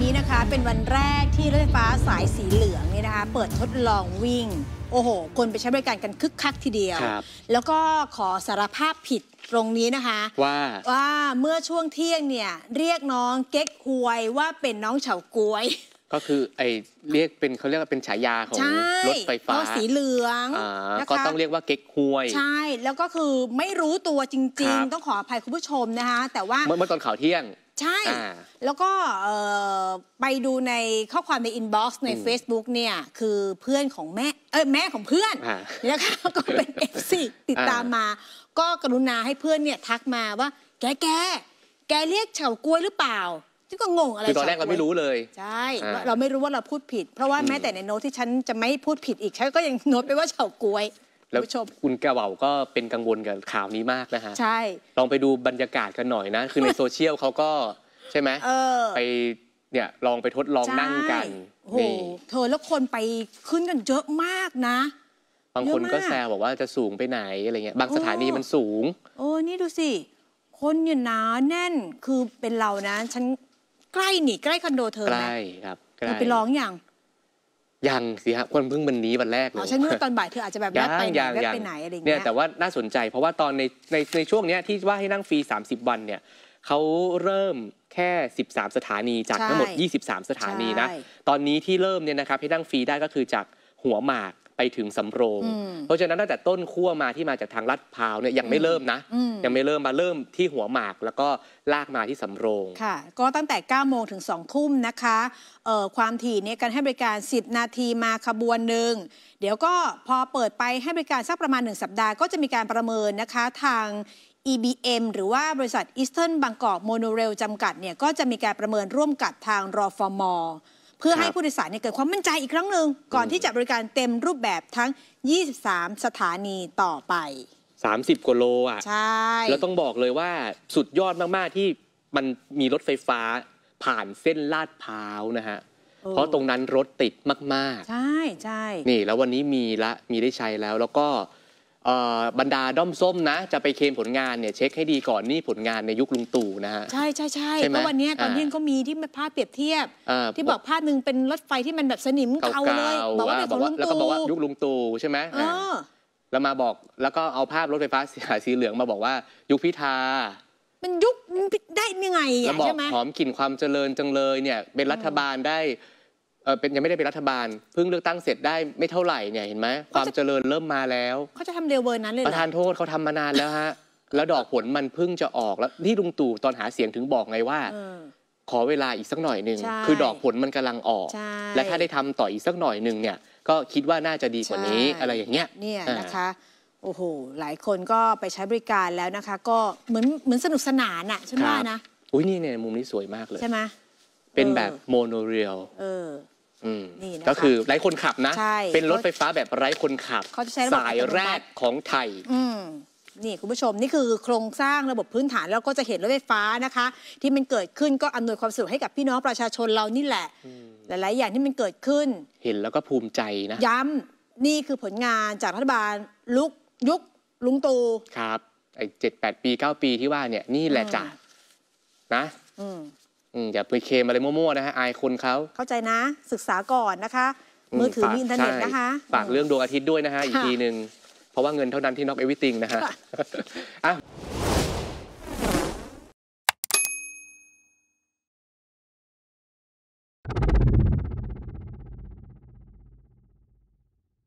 ันนี้นะคะ เป็นวันแรกที่รถไฟฟ้าสายสีเหลืองเนี่ยนะคะ เปิดทดลองวิ่ง โอ้โห คนไปใช้บริการกันคึกคักทีเดียว แล้วก็ขอสารภาพผิดตรงนี้นะคะ ว่า ว่าเมื่อช่วงเที่ยงเนี่ย เรียกน้องเก๊กฮวยว่าเป็นน้องเฉาก๊วยก็คือไอเรียกเป็นเขาเรียกว่าเป็นฉายาของรถไฟฟ้าสีเหลืองก็ต้องเรียกว่าเก๊กฮวย ใช่แล้วก็คือไม่รู้ตัวจริง ๆ ต้องขออภัยคุณผู้ชมนะคะ แต่ว่าเมื่อตอนข่าวเที่ยง ใช่แล้วก็ไปดูในข้อความในอินบ็อกซ์ใน Facebook เนี่ย คือเพื่อนของแม่ เอ้แม่ของเพื่อนแล้วก็เป็นเอซติดตามมา ก็กรุณาให้เพื่อนเนี่ยทักมาว่าแกแกแกเรียกเฉากล้วยหรือเปล่าฉันก็งงอะไรคือตอนแรกเราไม่รู้เลยใช่ เราไม่รู้ว่าเราพูดผิด เพราะว่าแม้แต่ในโน้ตที่ฉันจะไม่พูดผิดอีกฉันก็ยังโน้ตไปว่าเฉาก้วยแล้วคุณกระเบาก็เป็นกังวลกับข่าวนี้มากนะฮะใช่ลองไปดูบรรยากาศกันหน่อยนะ คือในโซเชียลเขาก็ใช่ไหมไปเนี่ย ลองไปทดลองนั่งกันโอ้โหเธอแล้วคนไปขึ้นกันเยอะมากนะบางคนก็แซวบอกว่าจะสูงไปไหนอะไรเงี้ยบางสถานีมันสูง โอ้นี่ดูสิคนเยู่หนาแน่นคือเป็นเรานะฉันใกล้หนีใกล้คอนโดเธอไหมใกล้ครับใกล้ไปร้องอย่างยังสิฮะคนเพิ่งวันนี้วันแรกเลยอ๋อฉันนึกตอนบ่ายเธออาจจะแบบแวะไปไหนแวะไปไหนอะไรเงี้ยเนี่ยแต่ว่าน่าสนใจเพราะว่าตอนในในในช่วงเนี้ยที่ว่าให้นั่งฟรี30วันเนี่ยเขาเริ่มแค่13สถานีจากทั้งหมด23สถานีนะตอนนี้ที่เริ่มเนี่ยนะครับให้นั่งฟรีได้ก็คือจากหัวหมากไปถึงสำโรง เพราะฉะนั้นตั้งแต่ต้นขั้วมาที่มาจากทางลัดพาวเนี่ยยังไม่เริ่มนะ ยังไม่เริ่มมาเริ่มที่หัวหมาก แล้วก็ลากมาที่สำโรง ค่ะ ก็ตั้งแต่ 9 โมงถึง2ทุ่มนะคะ ความถี่เนี่ยการให้บริการ 10 นาทีมาขบวนหนึ่ง เดี๋ยวก็พอเปิดไปให้บริการสักประมาณ 1 สัปดาห์ ก็จะมีการประเมินนะคะทาง EBM หรือว่าบริษัท Eastern Bangkok Monorail จำกัดเนี่ยก็จะมีการประเมินร่วมกับทางรอฟอมอเพื่อให้ผู้โดยสารเกิดความมั่นใจอีกครั้งหนึ่งก่อนที่จะบริการเต็มรูปแบบทั้ง 23 สถานีต่อไป30 กว่าโลอ่ะ ใช่แล้วต้องบอกเลยว่าสุดยอดมาก ๆ ที่มันมีรถไฟฟ้าผ่านเส้นลาดพร้าวนะฮะ เพราะตรงนั้นรถติดมาก ๆ ใช่ใช่นี่ แล้ววันนี้มีละมีได้ใช้แล้วแล้วก็บรรดาด้อมส้มนะ จะไปเคมผลงานเนี่ยเช็คให้ดีก่อนนี่ผลงานในยุคลุงตู่นะฮะใช่ใช่ใช่เพราะวันนี้ตอนเย็นก็มีที่ภาพเปรียบเทียบ ที่บอกภาพหนึ่งเป็นรถไฟที่มันแบบสนิมเก่าเลยบอกว่าเป็นของลุงตู่แล้วก็บอกว่ายุคลุงตู่ใช่ไหมแล้วมาบอกแล้วก็เอาภาพรถไฟฟ้าสีสีเหลืองมาบอกว่า ยุคพิธามันยุคได้ยังไงใช่ไหมหอมกลิ่นความเจริญจังเลยเนี่ยเป็นรัฐบาลได้อเป็นยังไม่ได้เป็นรัฐบาลเพิ่งเลือกตั้งเสร็จได้ไม่เท่าไหร่เนี่ยเห็นไหมความเจริญเริ่มมาแล้วเขาจะทำเร็วเวอร์นั้นเลยประธานโทษเขาทำมานานแล้วฮะแล้วดอกผลมันเพิ่งจะออกแล้วที่ลุงตู่ตอนหาเสียงถึงบอกไงว่าขอเวลาอีกสักหน่อยหนึ่งคือ ดอกผลมันกำลังออก และถ้าได้ทำต่ออีกสักหน่อยหนึ่งเนี่ย ก็คิดว่าน่าจะดีกว่านี้อะไรอย่างเงี้ยเนี่ยนะคะ โอ้โหหลายคนก็ไปใช้บริการแล้วนะคะ ก็เหมือนเหมือนสนุกสนานอะใช่ไหมนะอุ้ยนี่เนี่ยมุมนี้สวยมากเลยใช่ไหมเป็นแบบโมโนเรียลนี่นะคก็คือไร้คนขับนะ เป็นรถไฟฟ้าแบบไร้คนขับสายแรกของไทยนี่คุณผู้ชมนี่คือโครงสร้างระบบพื้นฐานแล้วก็จะเห็นรถไฟฟ้านะคะ ที่มันเกิดขึ้นก็อำนวยความสะดวกให้กับพี่น้องประชาชนเรานี่แหละ หลายๆ อย่างที่มันเกิดขึ้น เห็นแล้วก็ภูมิใจนะ ย้ำนี่คือผลงานจากรัฐบาล ลุกยุคลุงตู ครับไอ้เจ็ดแปดปีเก้าปีที่ว่าเนี่ยนี่แหละจ้ะนะ อือย่าไปเคมอะไรมั่วๆนะฮะ อายคนเขาเข้าใจนะศึกษาก่อนนะคะมือถือมีอินเทอร์เน็ตนะคะ ฝากเรื่องดวงอาทิตย์ด้วยนะฮะ อีกทีหนึ่งเพราะว่าเงินเท่านั้นที่น็อกเอวิติงนะฮะอ่ะ